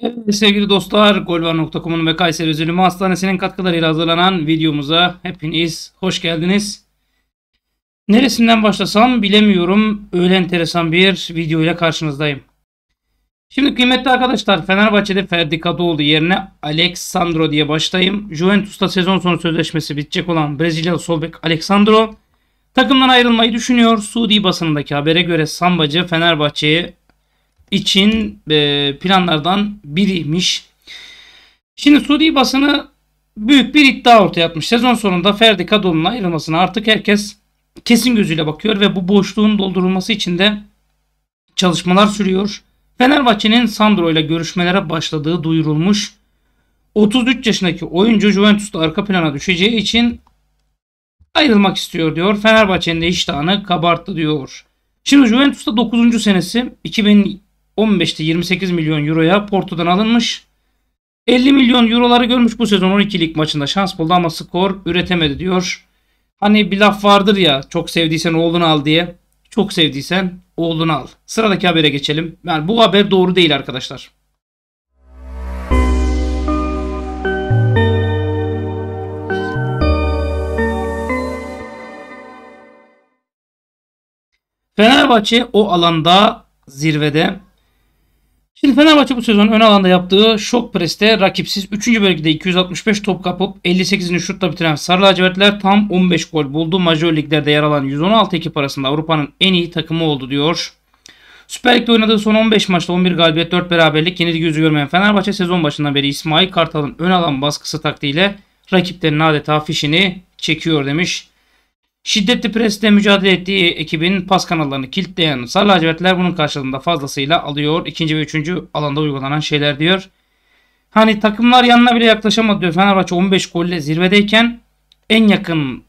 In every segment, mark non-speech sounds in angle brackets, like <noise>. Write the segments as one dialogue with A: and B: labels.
A: Evet, sevgili dostlar, golvar.com'un ve Kayseri Üzülümü Hastanesi'nin katkılarıyla hazırlanan videomuza hepiniz hoş geldiniz. Neresinden başlasam bilemiyorum. Öyle enteresan bir video ile karşınızdayım. Şimdi kıymetli arkadaşlar Fenerbahçe'de Ferdi Kadıoğlu yerine Alexandro diye başlayayım. Juventus'ta sezon sonu sözleşmesi bitecek olan Brezilyalı solbek Alexandro takımdan ayrılmayı düşünüyor. Suudi basınındaki habere göre Sambacı Fenerbahçe'ye için e, planlardan biriymiş. Şimdi Suudi basını büyük bir iddia ortaya atmış. Sezon sonunda Ferdi Kadıoğlu'nun ayrılmasına artık herkes kesin gözüyle bakıyor ve bu boşluğun doldurulması için de çalışmalar sürüyor. Fenerbahçe'nin Sandro ile görüşmelere başladığı duyurulmuş. 33 yaşındaki oyuncu Juventus'ta arka plana düşeceği için ayrılmak istiyor diyor. Fenerbahçe'nin de iştahını kabarttı diyor. Şimdi Juventus'ta 9. senesi 2000 15'te 28 milyon euroya Porto'dan alınmış. 50 milyon euroları görmüş bu sezon 12 lig maçında şans buldu ama skor üretemedi diyor. Hani bir laf vardır ya çok sevdiysen oğlunu al diye. Çok sevdiysen oğlunu al. Sıradaki habere geçelim. Yani bu haber doğru değil arkadaşlar. Fenerbahçe o alanda zirvede Şimdi Fenerbahçe bu sezon ön alanda yaptığı şok preste rakipsiz 3. bölgede 265 top kapıp 58'ini şutla bitiren Sarı Lacivertler tam 15 gol buldu. Major liglerde yer alan 116 ekip arasında Avrupa'nın en iyi takımı oldu diyor. Süper Lig'de oynadığı son 15 maçta 11 galibiyet 4 beraberlik yenilgi yüzü görmeyen Fenerbahçe sezon başından beri İsmail Kartal'ın ön alan baskısı taktiğiyle rakiplerin adeta fişini çekiyor demiş. Şiddetli presle mücadele ettiği ekibin pas kanallarını kilitleyen sarı lacivertler bunun karşılığında fazlasıyla alıyor. İkinci ve üçüncü alanda uygulanan şeyler diyor. Hani takımlar yanına bile yaklaşamadı diyor. Fenerbahçe 15 golle zirvedeyken en yakın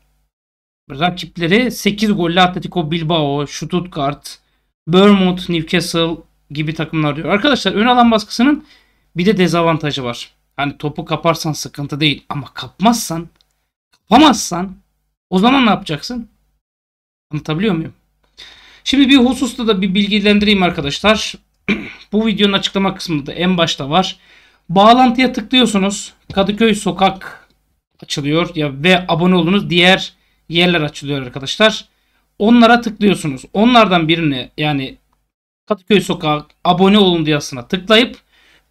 A: rakipleri 8 golle Atletico Bilbao, Stuttgart, Bournemouth, Newcastle gibi takımlar diyor. Arkadaşlar ön alan baskısının bir de dezavantajı var. Hani topu kaparsan sıkıntı değil ama kapmazsan, kapamazsan o zaman ne yapacaksın? Anlatabiliyor muyum? Şimdi bir hususta da bir bilgilendireyim arkadaşlar. <clears throat> Bu videonun açıklama kısmında en başta var. Bağlantıya tıklıyorsunuz. Kadıköy sokak açılıyor ya ve abone olunuz diğer yerler açılıyor arkadaşlar. Onlara tıklıyorsunuz. Onlardan birine yani Kadıköy Sokak abone olun yazısına tıklayıp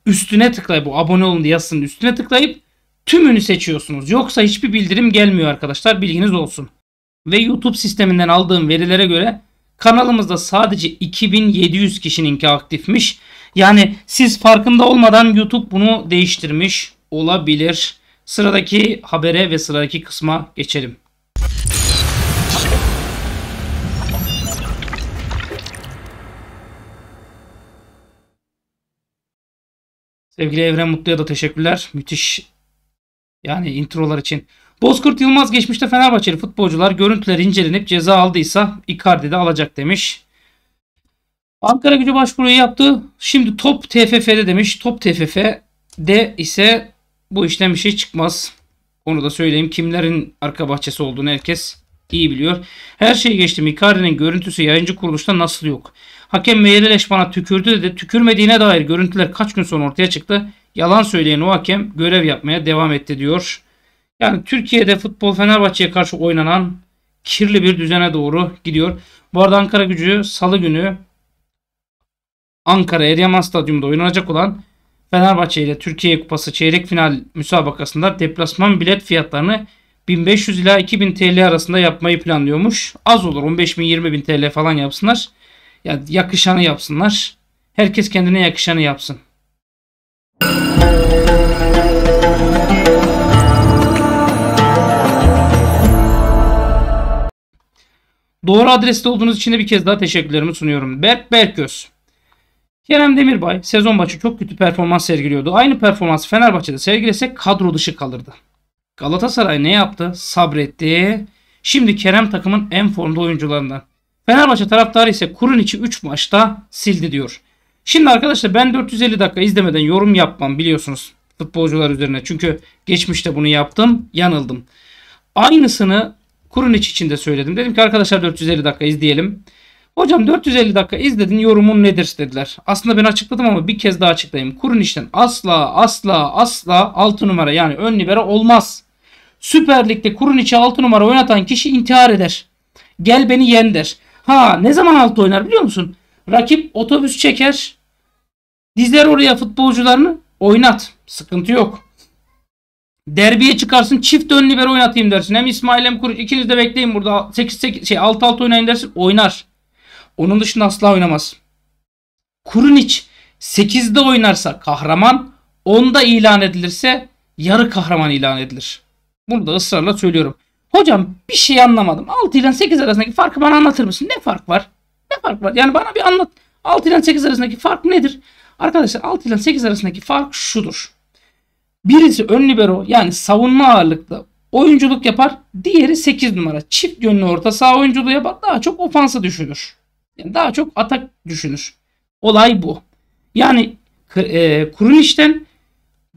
A: üstüne tıklayıp bu abone olun yazısının üstüne tıklayıp tümünü seçiyorsunuz. Yoksa hiçbir bildirim gelmiyor arkadaşlar bilginiz olsun. Ve YouTube sisteminden aldığım verilere göre kanalımızda sadece 2700 kişinin ki aktifmiş. Yani siz farkında olmadan YouTube bunu değiştirmiş olabilir. Sıradaki habere ve sıradaki kısma geçelim. Sevgili Evren Mutlu'ya da teşekkürler. Müthiş yani introlar için. Bozkurt Yılmaz geçmişte Fenerbahçeli futbolcular görüntüler incelenip ceza aldıysa Icardi alacak demiş. Ankara gücü başvuruyu yaptı. Şimdi top TFF'de demiş. Top TFF'de ise bu işlem bir şey çıkmaz. Onu da söyleyeyim. Kimlerin arka bahçesi olduğunu herkes iyi biliyor. Her şeyi geçtim. Icardi'nin görüntüsü yayıncı kuruluşta nasıl yok? Hakem Meyreleş bana tükürdü dedi. Tükürmediğine dair görüntüler kaç gün sonra ortaya çıktı. Yalan söyleyen o hakem görev yapmaya devam etti diyor. Yani Türkiye'de futbol Fenerbahçe'ye karşı oynanan kirli bir düzene doğru gidiyor. Bu arada Ankara gücü salı günü Ankara Eryaman Stadyumunda oynanacak olan Fenerbahçe ile Türkiye Kupası çeyrek final müsabakasında deplasman bilet fiyatlarını 1500 ila 2000 TL arasında yapmayı planlıyormuş. Az olur 15 bin 20 bin TL falan yapsınlar. Yani yakışanı yapsınlar. Herkes kendine yakışanı yapsın. Doğru adreste olduğunuz için de bir kez daha teşekkürlerimi sunuyorum. Berk Berköz. Kerem Demirbay sezon başı çok kötü performans sergiliyordu. Aynı performansı Fenerbahçe'de sergilese kadro dışı kalırdı. Galatasaray ne yaptı? Sabretti. Şimdi Kerem takımın en formda oyuncularından. Fenerbahçe taraftarı ise kurun içi 3 maçta sildi diyor. Şimdi arkadaşlar ben 450 dakika izlemeden yorum yapmam biliyorsunuz futbolcular üzerine. Çünkü geçmişte bunu yaptım yanıldım. Aynısını Kurun için içinde söyledim. Dedim ki arkadaşlar 450 dakika izleyelim. Hocam 450 dakika izledin yorumun nedir dediler. Aslında ben açıkladım ama bir kez daha açıklayayım. Kurun içten asla asla asla 6 numara yani ön libero olmaz. Süper Lig'de içi 6 numara oynatan kişi intihar eder. Gel beni yen der. Ha ne zaman 6 oynar biliyor musun? Rakip otobüs çeker. Dizler oraya futbolcularını oynat. Sıkıntı yok. Derbiye çıkarsın çift ön libero oynatayım dersin. Hem İsmail hem Kuruç ikiniz de bekleyin burada. 8 8 şey 6 6 oynayın dersin. Oynar. Onun dışında asla oynamaz. Kurunic 8'de oynarsa kahraman, 10'da ilan edilirse yarı kahraman ilan edilir. Bunu da ısrarla söylüyorum. Hocam bir şey anlamadım. 6 ile 8 arasındaki farkı bana anlatır mısın? Ne fark var? Ne fark var? Yani bana bir anlat. 6 ile 8 arasındaki fark nedir? Arkadaşlar 6 ile 8 arasındaki fark şudur. Birisi ön libero yani savunma ağırlıklı oyunculuk yapar. Diğeri 8 numara. Çift yönlü orta saha oyunculuğu yapar. Daha çok ofansı düşünür. Yani daha çok atak düşünür. Olay bu. Yani e, işten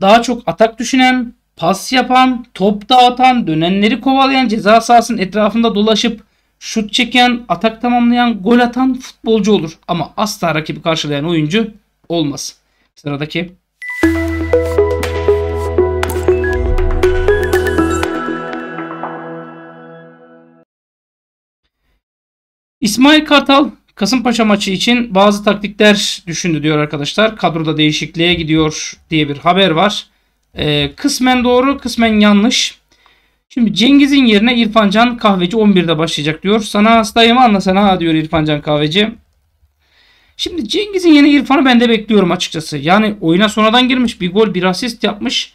A: daha çok atak düşünen, pas yapan, top dağıtan, dönenleri kovalayan, ceza sahasının etrafında dolaşıp şut çeken, atak tamamlayan, gol atan futbolcu olur. Ama asla rakibi karşılayan oyuncu olmaz. Sıradaki İsmail Kartal Kasımpaşa maçı için bazı taktikler düşündü diyor arkadaşlar. Kadroda değişikliğe gidiyor diye bir haber var. Ee, kısmen doğru kısmen yanlış. Şimdi Cengiz'in yerine İrfancan Kahveci 11'de başlayacak diyor. Sana hastayım anla sana diyor İrfancan Kahveci. Şimdi Cengiz'in yeni İrfan'ı ben de bekliyorum açıkçası. Yani oyuna sonradan girmiş. Bir gol bir asist yapmış.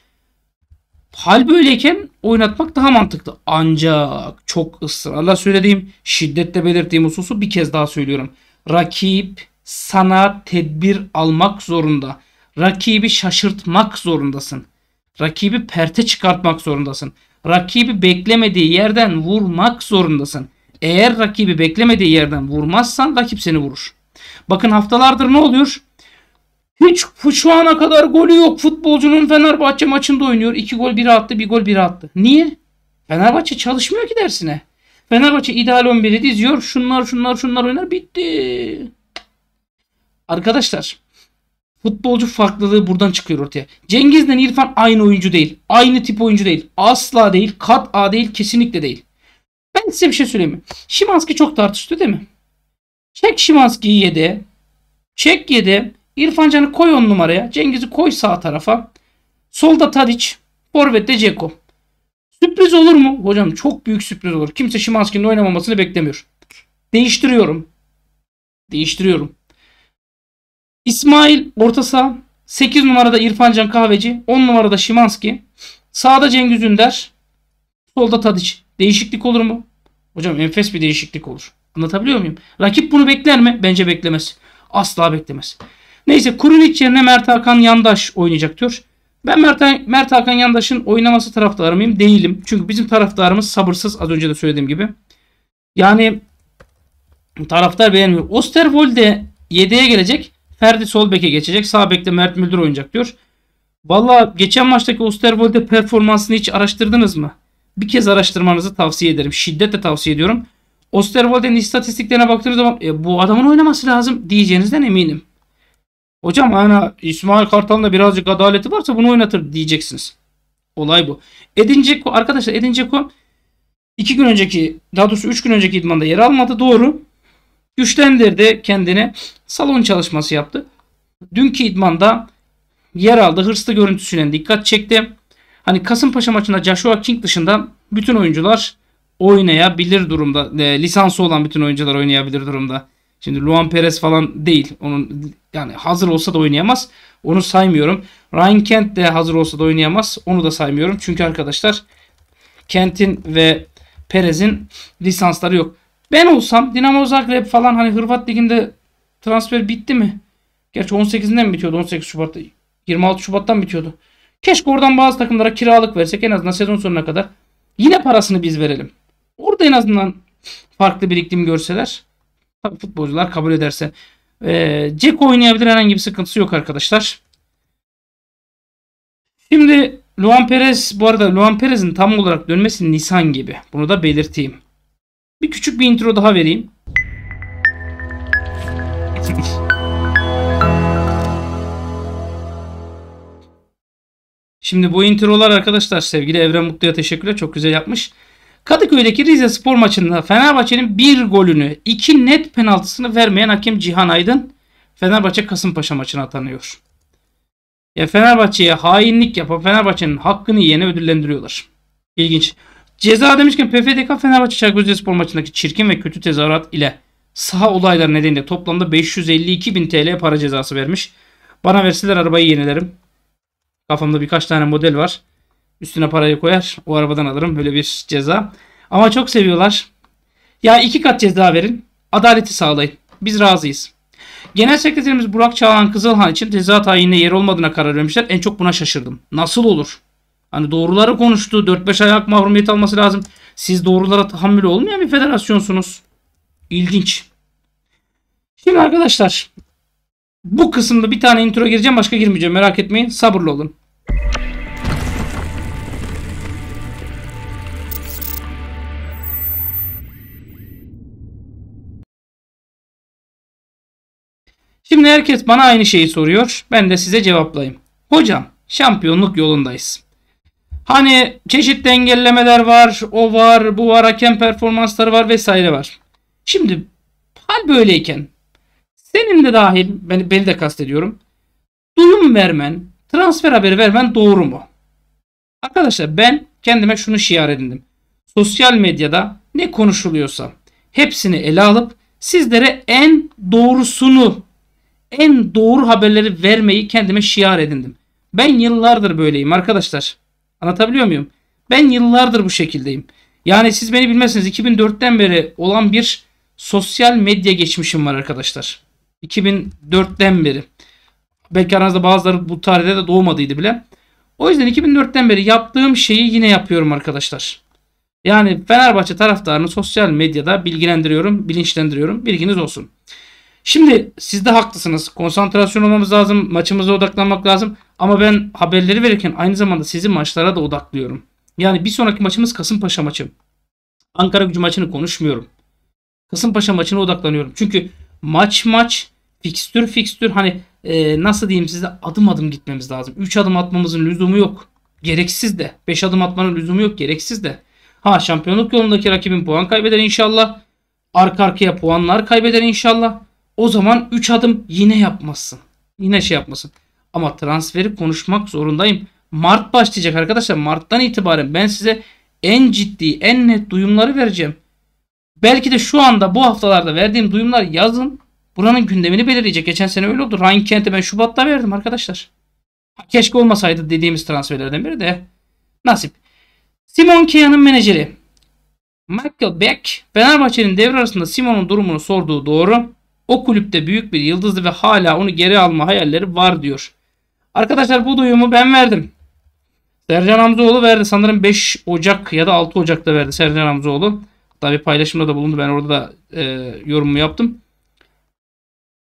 A: Hal böyleyken oynatmak daha mantıklı. Ancak çok ısrarla söylediğim, şiddetle belirttiğim hususu bir kez daha söylüyorum. Rakip sana tedbir almak zorunda. Rakibi şaşırtmak zorundasın. Rakibi perte çıkartmak zorundasın. Rakibi beklemediği yerden vurmak zorundasın. Eğer rakibi beklemediği yerden vurmazsan rakip seni vurur. Bakın haftalardır ne oluyor? Hiç şu ana kadar golü yok futbolcunun Fenerbahçe maçında oynuyor. İki gol biri attı bir gol biri attı. Niye? Fenerbahçe çalışmıyor ki dersine. Fenerbahçe ideal 11'i diziyor. Şunlar şunlar şunlar oynar. Bitti. Arkadaşlar futbolcu farklılığı buradan çıkıyor ortaya. Cengiz Cengiz'le İrfan aynı oyuncu değil. Aynı tip oyuncu değil. Asla değil. Kat A değil. Kesinlikle değil. Ben size bir şey söyleyeyim mi? Şimanski çok tartıştı değil mi? Çek Şimanski'yi yedi. Çek yedi. İrfancanı koy on numaraya. Cengiz'i koy sağ tarafa. Solda Tadic. Forvet'te Ceko. Sürpriz olur mu? Hocam çok büyük sürpriz olur. Kimse Şimanski'nin oynamamasını beklemiyor. Değiştiriyorum. Değiştiriyorum. İsmail orta saha. 8 numarada İrfancan Kahveci. 10 numarada Şimanski. Sağda Cengiz Ünder. Solda Tadic. Değişiklik olur mu? Hocam enfes bir değişiklik olur. Anlatabiliyor muyum? Rakip bunu bekler mi? Bence beklemez. Asla beklemez. Neyse Kuriliç yerine Mert Hakan Yandaş oynayacak diyor. Ben Mert, Mert Hakan Yandaş'ın oynaması taraftarı mıyım? Değilim. Çünkü bizim taraftarımız sabırsız az önce de söylediğim gibi. Yani taraftar beğenmiyor. Osterwolde 7'ye gelecek. Ferdi sol beke geçecek. Sağ bekte Mert Müldür oynayacak diyor. Valla geçen maçtaki Osterwolde performansını hiç araştırdınız mı? Bir kez araştırmanızı tavsiye ederim. Şiddetle tavsiye ediyorum. Osterwold'in istatistiklerine baktığınız zaman e, bu adamın oynaması lazım diyeceğinizden eminim. Hocam hani İsmail Kartal'ın da birazcık adaleti varsa bunu oynatır diyeceksiniz. Olay bu. Edin Dzeko arkadaşlar Edin Dzeko 2 gün önceki daha doğrusu 3 gün önceki idmanda yer almadı doğru. Güçlendirdi kendini. Salon çalışması yaptı. Dünkü idmanda yer aldı. Hırslı görüntüsüyle dikkat çekti. Hani Kasımpaşa maçında Joshua King dışında bütün oyuncular oynayabilir durumda. E, lisansı olan bütün oyuncular oynayabilir durumda. Şimdi Luan Perez falan değil. Onun yani hazır olsa da oynayamaz. Onu saymıyorum. Ryan Kent de hazır olsa da oynayamaz. Onu da saymıyorum. Çünkü arkadaşlar Kent'in ve Perez'in lisansları yok. Ben olsam Dinamo Zagreb falan hani Hırvat liginde transfer bitti mi? Gerçi 18'inden bitiyordu. 18 Şubat'ta 26 Şubat'tan bitiyordu. Keşke oradan bazı takımlara kiralık versek en azından sezon sonuna kadar. Yine parasını biz verelim. Orada en azından farklı bir iklim görseler. Tabii <laughs> futbolcular kabul ederse. E, ee, Jack oynayabilir herhangi bir sıkıntısı yok arkadaşlar. Şimdi Luan Perez bu arada Luan Perez'in tam olarak dönmesi Nisan gibi. Bunu da belirteyim. Bir küçük bir intro daha vereyim. <laughs> Şimdi bu introlar arkadaşlar sevgili Evren Mutlu'ya teşekkürler. Çok güzel yapmış. Kadıköy'deki Rize Spor maçında Fenerbahçe'nin bir golünü, iki net penaltısını vermeyen hakem Cihan Aydın Fenerbahçe Kasımpaşa maçına tanıyor. Ya Fenerbahçe'ye hainlik yapan Fenerbahçe'nin hakkını yiyene ödüllendiriyorlar. İlginç. Ceza demişken PFDK Fenerbahçe Çaykur Spor maçındaki çirkin ve kötü tezahürat ile saha olayları nedeniyle toplamda 552 bin TL para cezası vermiş. Bana verseler arabayı yenilerim. Kafamda birkaç tane model var. Üstüne parayı koyar. O arabadan alırım. Böyle bir ceza. Ama çok seviyorlar. Ya iki kat ceza verin. Adaleti sağlayın. Biz razıyız. Genel sekreterimiz Burak Çağlan Kızılhan için ceza tayinine yer olmadığına karar vermişler. En çok buna şaşırdım. Nasıl olur? Hani doğruları konuştu. 4-5 ayak mahrumiyet alması lazım. Siz doğrulara tahammül olmayan bir federasyonsunuz. İlginç. Şimdi arkadaşlar bu kısımda bir tane intro gireceğim başka girmeyeceğim merak etmeyin sabırlı olun. Şimdi herkes bana aynı şeyi soruyor. Ben de size cevaplayayım. Hocam şampiyonluk yolundayız. Hani çeşitli engellemeler var, o var, bu var, hakem performansları var vesaire var. Şimdi hal böyleyken senin de dahil, beni, beni de kastediyorum. Duyum vermen, transfer haberi vermen doğru mu? Arkadaşlar ben kendime şunu şiar edindim. Sosyal medyada ne konuşuluyorsa hepsini ele alıp sizlere en doğrusunu en doğru haberleri vermeyi kendime şiar edindim. Ben yıllardır böyleyim arkadaşlar. Anlatabiliyor muyum? Ben yıllardır bu şekildeyim. Yani siz beni bilmezsiniz 2004'ten beri olan bir sosyal medya geçmişim var arkadaşlar. 2004'ten beri. Belki aranızda bazıları bu tarihte de doğmadıydı bile. O yüzden 2004'ten beri yaptığım şeyi yine yapıyorum arkadaşlar. Yani Fenerbahçe taraftarını sosyal medyada bilgilendiriyorum, bilinçlendiriyorum. Bilginiz olsun. Şimdi siz de haklısınız. Konsantrasyon olmamız lazım. Maçımıza odaklanmak lazım. Ama ben haberleri verirken aynı zamanda sizi maçlara da odaklıyorum. Yani bir sonraki maçımız Kasımpaşa maçı. Ankara gücü maçını konuşmuyorum. Kasımpaşa maçına odaklanıyorum. Çünkü maç maç, fikstür fikstür hani e, nasıl diyeyim size adım adım gitmemiz lazım. 3 adım atmamızın lüzumu yok. Gereksiz de. 5 adım atmanın lüzumu yok. Gereksiz de. Ha şampiyonluk yolundaki rakibin puan kaybeder inşallah. Arka arkaya puanlar kaybeder inşallah. O zaman 3 adım yine yapmazsın. Yine şey yapmasın. Ama transferi konuşmak zorundayım. Mart başlayacak arkadaşlar. Mart'tan itibaren ben size en ciddi, en net duyumları vereceğim. Belki de şu anda bu haftalarda verdiğim duyumlar yazın buranın gündemini belirleyecek. Geçen sene öyle oldu. Ryan Kent'i ben Şubat'ta verdim arkadaşlar. Keşke olmasaydı dediğimiz transferlerden biri de nasip. Simon Kea'nın menajeri Michael Beck Fenerbahçe'nin devre arasında Simon'un durumunu sorduğu doğru. O kulüpte büyük bir yıldızdı ve hala onu geri alma hayalleri var diyor. Arkadaşlar bu duyumu ben verdim. Sercan Hamzoğlu verdi. Sanırım 5 Ocak ya da 6 Ocak'ta verdi Sercan Hamzoğlu. Hatta bir paylaşımda da bulundu. Ben orada da e, yorumumu yaptım.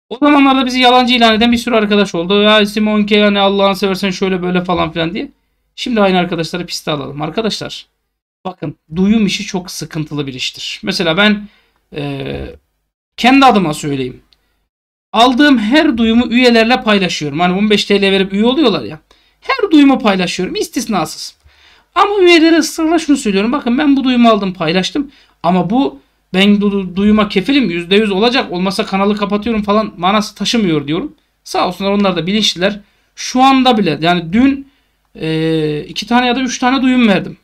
A: O zamanlarda bizi yalancı ilan eden bir sürü arkadaş oldu. Ya Simon K hani Allah'ını seversen şöyle böyle falan filan diye. Şimdi aynı arkadaşları piste alalım. Arkadaşlar bakın duyum işi çok sıkıntılı bir iştir. Mesela ben e, kendi adıma söyleyeyim. Aldığım her duyumu üyelerle paylaşıyorum. Hani 15 TL verip üye oluyorlar ya. Her duyumu paylaşıyorum istisnasız. Ama üyelere ısrarla şunu söylüyorum. Bakın ben bu duyumu aldım paylaştım. Ama bu ben du- duyuma kefilim %100 olacak olmasa kanalı kapatıyorum falan manası taşımıyor diyorum. Sağ olsunlar onlar da bilinçliler. Şu anda bile yani dün e, iki tane ya da üç tane duyum verdim.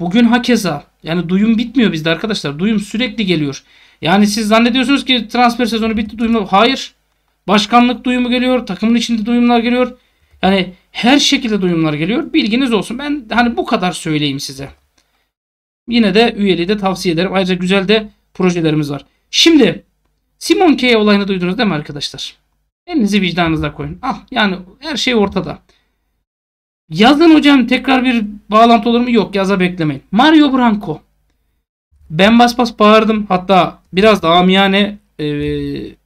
A: Bugün hakeza. Yani duyum bitmiyor bizde arkadaşlar. Duyum sürekli geliyor. Yani siz zannediyorsunuz ki transfer sezonu bitti duyumu. Hayır. Başkanlık duyumu geliyor. Takımın içinde duyumlar geliyor. Yani her şekilde duyumlar geliyor. Bilginiz olsun. Ben hani bu kadar söyleyeyim size. Yine de üyeliği de tavsiye ederim. Ayrıca güzel de projelerimiz var. Şimdi Simon K olayını duydunuz değil mi arkadaşlar? Elinizi vicdanınıza koyun. Ah yani her şey ortada. Yazın hocam tekrar bir bağlantı olur mu? Yok yaza beklemeyin. Mario Branco. Ben bas bas bağırdım. Hatta biraz da amiyane e,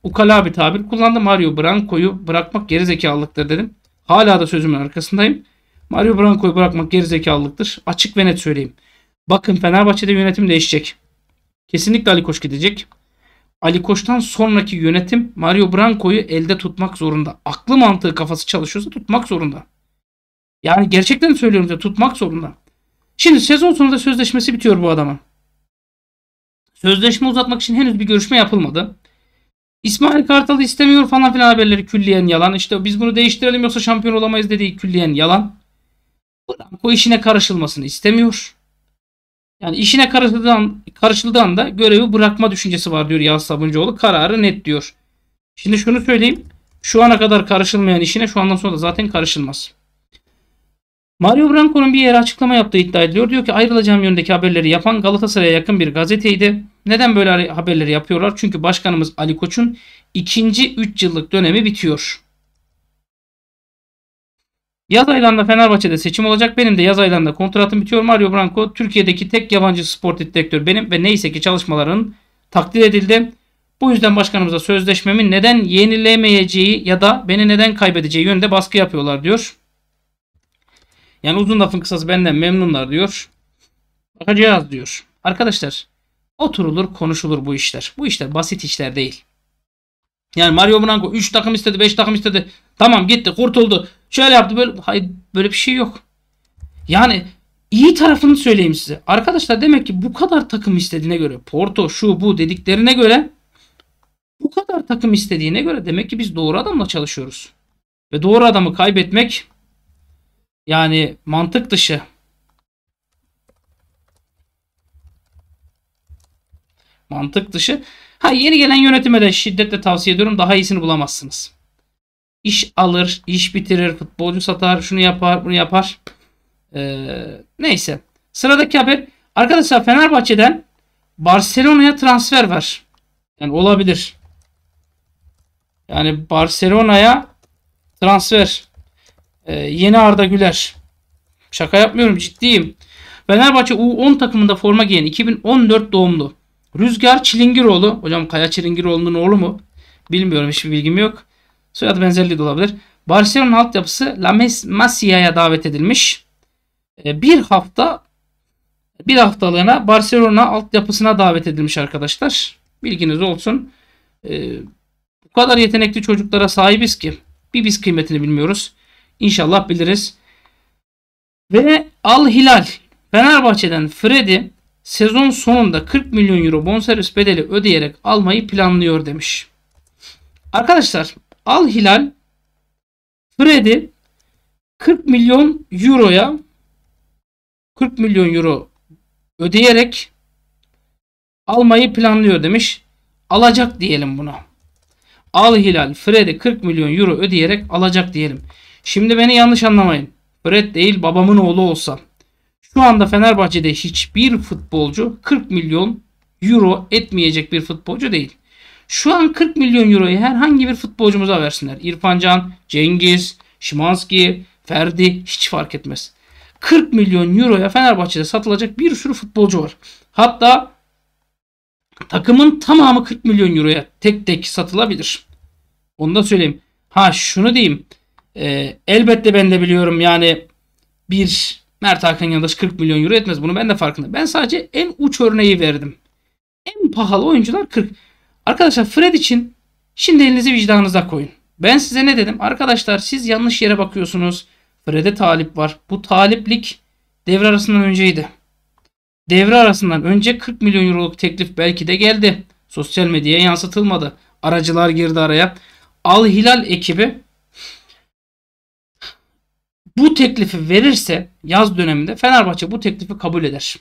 A: ukala bir tabir kullandım. Mario Branco'yu bırakmak gerizekalılıktır dedim. Hala da sözümün arkasındayım. Mario Branco'yu bırakmak gerizekalılıktır. Açık ve net söyleyeyim. Bakın Fenerbahçe'de yönetim değişecek. Kesinlikle Ali Koç gidecek. Ali Koç'tan sonraki yönetim Mario Branco'yu elde tutmak zorunda. Aklı mantığı kafası çalışıyorsa tutmak zorunda. Yani gerçekten söylüyorum size tutmak zorunda. Şimdi sezon sonunda sözleşmesi bitiyor bu adamın. Sözleşme uzatmak için henüz bir görüşme yapılmadı. İsmail Kartal'ı istemiyor falan filan haberleri külliyen yalan. İşte biz bunu değiştirelim yoksa şampiyon olamayız dediği külliyen yalan. Branko işine karışılmasını istemiyor. Yani işine karışıldığı, karışıldığı anda görevi bırakma düşüncesi var diyor Yağız Sabuncuoğlu. Kararı net diyor. Şimdi şunu söyleyeyim. Şu ana kadar karışılmayan işine şu andan sonra da zaten karışılmaz. Mario Branco'nun bir yere açıklama yaptığı iddia ediliyor. Diyor ki ayrılacağım yönündeki haberleri yapan Galatasaray'a yakın bir gazeteydi. Neden böyle haberleri yapıyorlar? Çünkü başkanımız Ali Koç'un ikinci 3 yıllık dönemi bitiyor. Yaz aylarında Fenerbahçe'de seçim olacak. Benim de yaz aylarında kontratım bitiyor. Mario Branco Türkiye'deki tek yabancı spor direktör benim ve neyse ki çalışmaların takdir edildi. Bu yüzden başkanımıza sözleşmemin neden yenilemeyeceği ya da beni neden kaybedeceği yönünde baskı yapıyorlar diyor. Yani uzun lafın kısası benden memnunlar diyor. Bakacağız diyor. Arkadaşlar Oturulur konuşulur bu işler. Bu işler basit işler değil. Yani Mario Branco 3 takım istedi 5 takım istedi. Tamam gitti kurtuldu. Şöyle yaptı böyle. Hayır böyle bir şey yok. Yani iyi tarafını söyleyeyim size. Arkadaşlar demek ki bu kadar takım istediğine göre Porto şu bu dediklerine göre bu kadar takım istediğine göre demek ki biz doğru adamla çalışıyoruz. Ve doğru adamı kaybetmek yani mantık dışı. Mantık dışı. Ha yeni gelen yönetime de şiddetle tavsiye ediyorum. Daha iyisini bulamazsınız. İş alır, iş bitirir, futbolcu satar, şunu yapar, bunu yapar. Ee, neyse. Sıradaki haber. Arkadaşlar Fenerbahçe'den Barcelona'ya transfer var. Yani olabilir. Yani Barcelona'ya transfer. Ee, yeni Arda Güler. Şaka yapmıyorum ciddiyim. Fenerbahçe U10 takımında forma giyen 2014 doğumlu Rüzgar Çilingiroğlu. Hocam Kaya Çilingiroğlu'nun oğlu mu? Bilmiyorum hiçbir bilgim yok. Soyadı benzerliği de olabilir. Barcelona altyapısı La Masia'ya davet edilmiş. E, bir hafta bir haftalığına Barcelona altyapısına davet edilmiş arkadaşlar. Bilginiz olsun. E, bu kadar yetenekli çocuklara sahibiz ki bir biz kıymetini bilmiyoruz. İnşallah biliriz. Ve Al Hilal Fenerbahçe'den Freddy sezon sonunda 40 milyon euro bonservis bedeli ödeyerek almayı planlıyor demiş. Arkadaşlar Al Hilal Fred'i 40 milyon euroya 40 milyon euro ödeyerek almayı planlıyor demiş. Alacak diyelim buna. Al Hilal Fred'i 40 milyon euro ödeyerek alacak diyelim. Şimdi beni yanlış anlamayın. Fred değil babamın oğlu olsa şu anda Fenerbahçe'de hiçbir futbolcu 40 milyon euro etmeyecek bir futbolcu değil. Şu an 40 milyon euroyu herhangi bir futbolcumuza versinler. İrfan Can, Cengiz, Şimanski, Ferdi hiç fark etmez. 40 milyon euroya Fenerbahçe'de satılacak bir sürü futbolcu var. Hatta takımın tamamı 40 milyon euroya tek tek satılabilir. Onu da söyleyeyim. Ha şunu diyeyim. Ee, elbette ben de biliyorum yani bir Mert Hakan Yandaş 40 milyon euro etmez. Bunu ben de farkında. Ben sadece en uç örneği verdim. En pahalı oyuncular 40. Arkadaşlar Fred için şimdi elinizi vicdanınıza koyun. Ben size ne dedim? Arkadaşlar siz yanlış yere bakıyorsunuz. Fred'e talip var. Bu taliplik devre arasından önceydi. Devre arasından önce 40 milyon euroluk teklif belki de geldi. Sosyal medyaya yansıtılmadı. Aracılar girdi araya. Al Hilal ekibi bu teklifi verirse yaz döneminde Fenerbahçe bu teklifi kabul eder.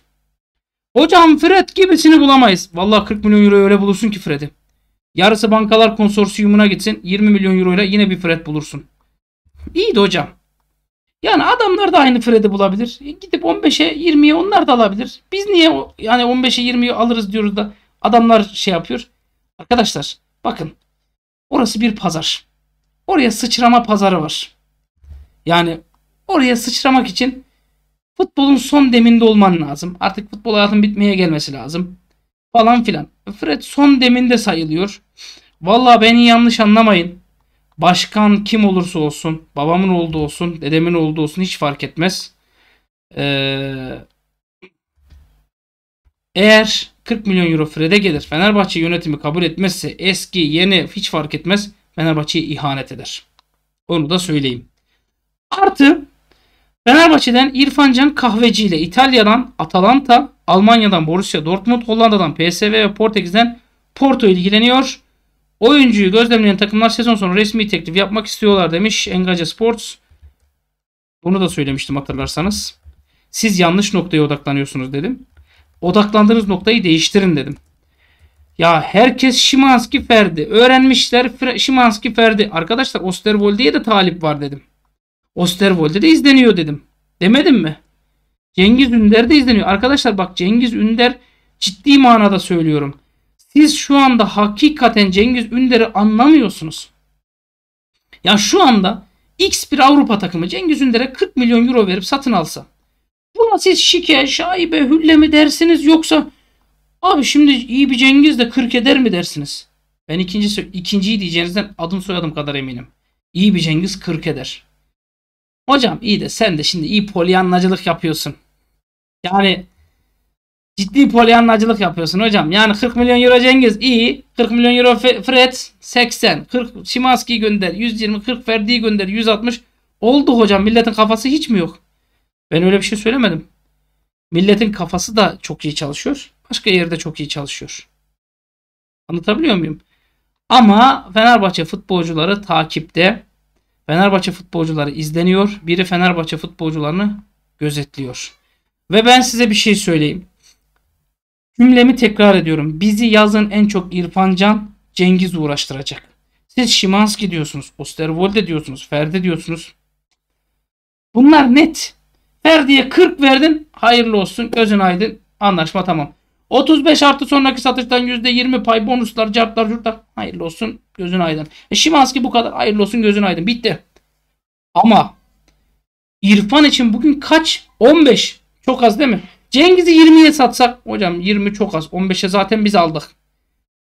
A: Hocam Fred gibisini bulamayız. Vallahi 40 milyon euro öyle bulursun ki Fred'i. Yarısı bankalar konsorsiyumuna gitsin 20 milyon euro ile yine bir Fred bulursun. İyi de hocam. Yani adamlar da aynı Fred'i bulabilir. E, gidip 15'e 20'ye onlar da alabilir. Biz niye yani 15'e 20'ye alırız diyoruz da adamlar şey yapıyor. Arkadaşlar bakın orası bir pazar. Oraya sıçrama pazarı var. Yani Oraya sıçramak için futbolun son deminde olman lazım. Artık futbol hayatın bitmeye gelmesi lazım. Falan filan. Fred son deminde sayılıyor. Valla beni yanlış anlamayın. Başkan kim olursa olsun, babamın oldu olsun, dedemin oldu olsun hiç fark etmez. Ee, eğer 40 milyon euro Fred'e gelir Fenerbahçe yönetimi kabul etmezse eski yeni hiç fark etmez Fenerbahçe'ye ihanet eder. Onu da söyleyeyim. Artı Fenerbahçe'den İrfan Can Kahveci ile İtalya'dan Atalanta, Almanya'dan Borussia Dortmund, Hollanda'dan PSV ve Portekiz'den Porto ilgileniyor. Oyuncuyu gözlemleyen takımlar sezon sonu resmi teklif yapmak istiyorlar demiş Engage Sports. Bunu da söylemiştim hatırlarsanız. Siz yanlış noktaya odaklanıyorsunuz dedim. Odaklandığınız noktayı değiştirin dedim. Ya herkes Şimanski Ferdi. Öğrenmişler Şimanski Ferdi. Arkadaşlar Osterwolde'ye de talip var dedim. Osterwold'de de izleniyor dedim. Demedim mi? Cengiz Ünder'de izleniyor. Arkadaşlar bak Cengiz Ünder ciddi manada söylüyorum. Siz şu anda hakikaten Cengiz Ünder'i anlamıyorsunuz. Ya şu anda X bir Avrupa takımı Cengiz Ünder'e 40 milyon euro verip satın alsa. Buna siz şike, şaibe, hülle mi dersiniz yoksa abi şimdi iyi bir Cengiz de 40 eder mi dersiniz? Ben ikinci, ikinciyi diyeceğinizden adım soyadım kadar eminim. İyi bir Cengiz 40 eder. Hocam iyi de sen de şimdi iyi polyanlacılık yapıyorsun. Yani ciddi polyanlacılık yapıyorsun hocam. Yani 40 milyon euro Cengiz iyi. 40 milyon euro Fred 80. 40 Şimanski gönder 120. 40 Ferdi gönder 160. Oldu hocam milletin kafası hiç mi yok? Ben öyle bir şey söylemedim. Milletin kafası da çok iyi çalışıyor. Başka yerde çok iyi çalışıyor. Anlatabiliyor muyum? Ama Fenerbahçe futbolcuları takipte Fenerbahçe futbolcuları izleniyor. Biri Fenerbahçe futbolcularını gözetliyor. Ve ben size bir şey söyleyeyim. Cümlemi tekrar ediyorum. Bizi yazın en çok İrfan Can, Cengiz uğraştıracak. Siz Şimanski diyorsunuz, Osterwolde diyorsunuz, Ferdi diyorsunuz. Bunlar net. Ferdi'ye 40 verdin. Hayırlı olsun. Gözün aydın. Anlaşma tamam. 35 artı sonraki satıştan %20 pay bonuslar, cartlar, curtlar. Hayırlı olsun gözün aydın. E Şimanski bu kadar. Hayırlı olsun gözün aydın. Bitti. Ama İrfan için bugün kaç? 15. Çok az değil mi? Cengiz'i 20'ye satsak. Hocam 20 çok az. 15'e zaten biz aldık.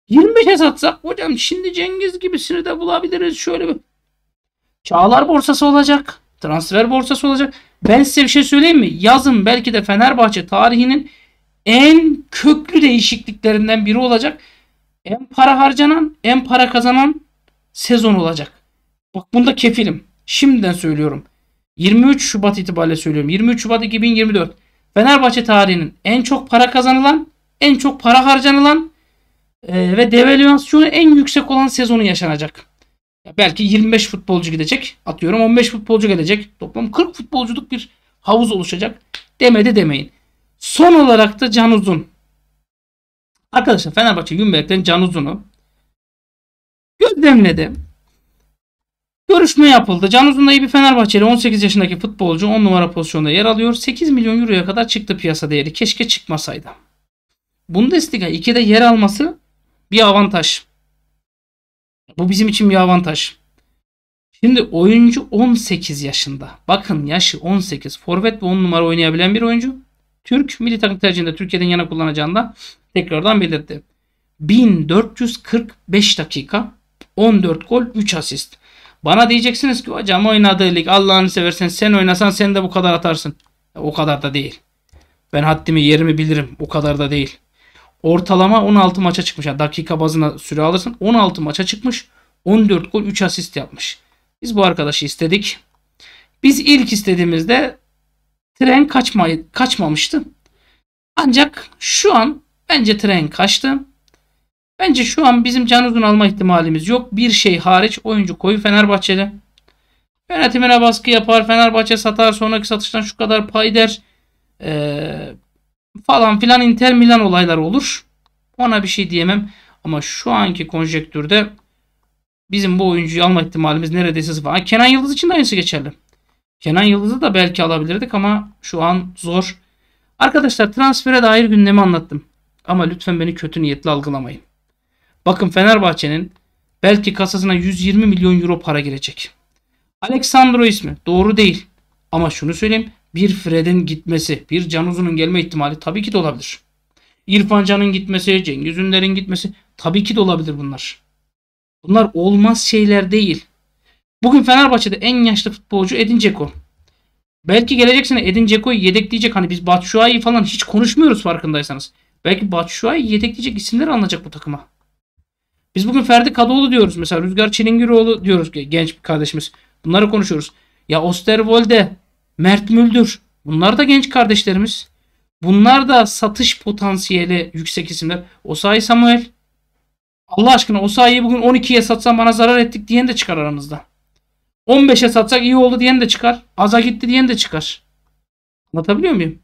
A: 25'e satsak. Hocam şimdi Cengiz gibisini de bulabiliriz. Şöyle bir. Çağlar borsası olacak. Transfer borsası olacak. Ben size bir şey söyleyeyim mi? Yazın belki de Fenerbahçe tarihinin en köklü değişikliklerinden biri olacak. En para harcanan, en para kazanan sezon olacak. Bak bunda kefilim. Şimdiden söylüyorum. 23 Şubat itibariyle söylüyorum. 23 Şubat 2024. Fenerbahçe tarihinin en çok para kazanılan, en çok para harcanılan e, ve devalüasyonu en yüksek olan sezonu yaşanacak. Ya belki 25 futbolcu gidecek. Atıyorum 15 futbolcu gelecek. Toplam 40 futbolculuk bir havuz oluşacak. Demedi demeyin. Son olarak da Can Uzun. Arkadaşlar Fenerbahçe Günberk'ten Can Uzun'u gözlemledi. Görüşme yapıldı. Can Uzun da iyi bir Fenerbahçeli 18 yaşındaki futbolcu 10 numara pozisyonda yer alıyor. 8 milyon euroya kadar çıktı piyasa değeri. Keşke çıkmasaydı. Bundesliga 2'de yer alması bir avantaj. Bu bizim için bir avantaj. Şimdi oyuncu 18 yaşında. Bakın yaşı 18. Forvet ve 10 numara oynayabilen bir oyuncu. Türk milli takım tercihinde Türkiye'den yana kullanacağını da tekrardan belirtti. 1445 dakika 14 gol 3 asist. Bana diyeceksiniz ki hocam oynadığı lig Allah'ını seversen sen oynasan sen de bu kadar atarsın. O kadar da değil. Ben haddimi yerimi bilirim. O kadar da değil. Ortalama 16 maça çıkmış. Yani dakika bazına süre alırsın. 16 maça çıkmış. 14 gol 3 asist yapmış. Biz bu arkadaşı istedik. Biz ilk istediğimizde tren kaçmayı, kaçmamıştı. Ancak şu an bence tren kaçtı. Bence şu an bizim Can Uzun alma ihtimalimiz yok. Bir şey hariç oyuncu koyu Fenerbahçe'de. Yönetimine baskı yapar. Fenerbahçe satar. Sonraki satıştan şu kadar pay der. Ee, falan filan Inter Milan olaylar olur. Ona bir şey diyemem. Ama şu anki konjektürde bizim bu oyuncuyu alma ihtimalimiz neredeyse sıfır. Kenan Yıldız için de aynısı geçerli. Kenan Yıldız'ı da belki alabilirdik ama şu an zor. Arkadaşlar transfere dair gündemi anlattım. Ama lütfen beni kötü niyetli algılamayın. Bakın Fenerbahçe'nin belki kasasına 120 milyon euro para girecek. Alexandro ismi doğru değil. Ama şunu söyleyeyim bir Fred'in gitmesi, bir Can Uzun'un gelme ihtimali tabii ki de olabilir. İrfan Can'ın gitmesi, Cengiz Ünder'in gitmesi tabii ki de olabilir bunlar. Bunlar olmaz şeyler değil. Bugün Fenerbahçe'de en yaşlı futbolcu Edin Dzeko. Belki gelecek sene Edin Dzeko'yu yedekleyecek. Hani biz Batshuayi falan hiç konuşmuyoruz farkındaysanız. Belki Batshuayi yedekleyecek isimler alınacak bu takıma. Biz bugün Ferdi Kadıoğlu diyoruz mesela. Rüzgar Çilingiroğlu diyoruz genç bir kardeşimiz. Bunları konuşuyoruz. Ya Osterwolde, Mert Müldür. Bunlar da genç kardeşlerimiz. Bunlar da satış potansiyeli yüksek isimler. Osayi Samuel. Allah aşkına Osayi'yi bugün 12'ye satsan bana zarar ettik diyen de çıkar aranızda. 15'e satsak iyi oldu diyen de çıkar. Aza gitti diyen de çıkar. Anlatabiliyor muyum?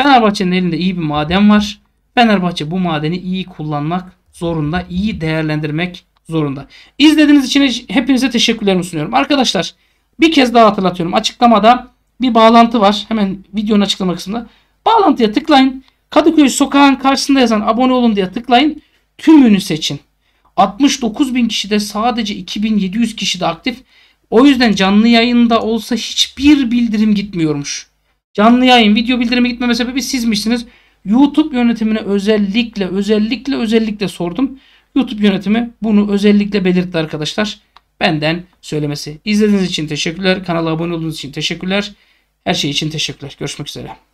A: Fenerbahçe'nin elinde iyi bir maden var. Fenerbahçe bu madeni iyi kullanmak zorunda. iyi değerlendirmek zorunda. İzlediğiniz için hepinize teşekkürlerimi sunuyorum. Arkadaşlar bir kez daha hatırlatıyorum. Açıklamada bir bağlantı var. Hemen videonun açıklama kısmında. Bağlantıya tıklayın. Kadıköy sokağın karşısında yazan abone olun diye tıklayın. Tümünü seçin. 69 bin kişi de sadece 2700 kişi de aktif. O yüzden canlı yayında olsa hiçbir bildirim gitmiyormuş. Canlı yayın video bildirimi gitmeme sebebi sizmişsiniz. YouTube yönetimine özellikle özellikle özellikle sordum. YouTube yönetimi bunu özellikle belirtti arkadaşlar. Benden söylemesi. İzlediğiniz için teşekkürler. Kanala abone olduğunuz için teşekkürler. Her şey için teşekkürler. Görüşmek üzere.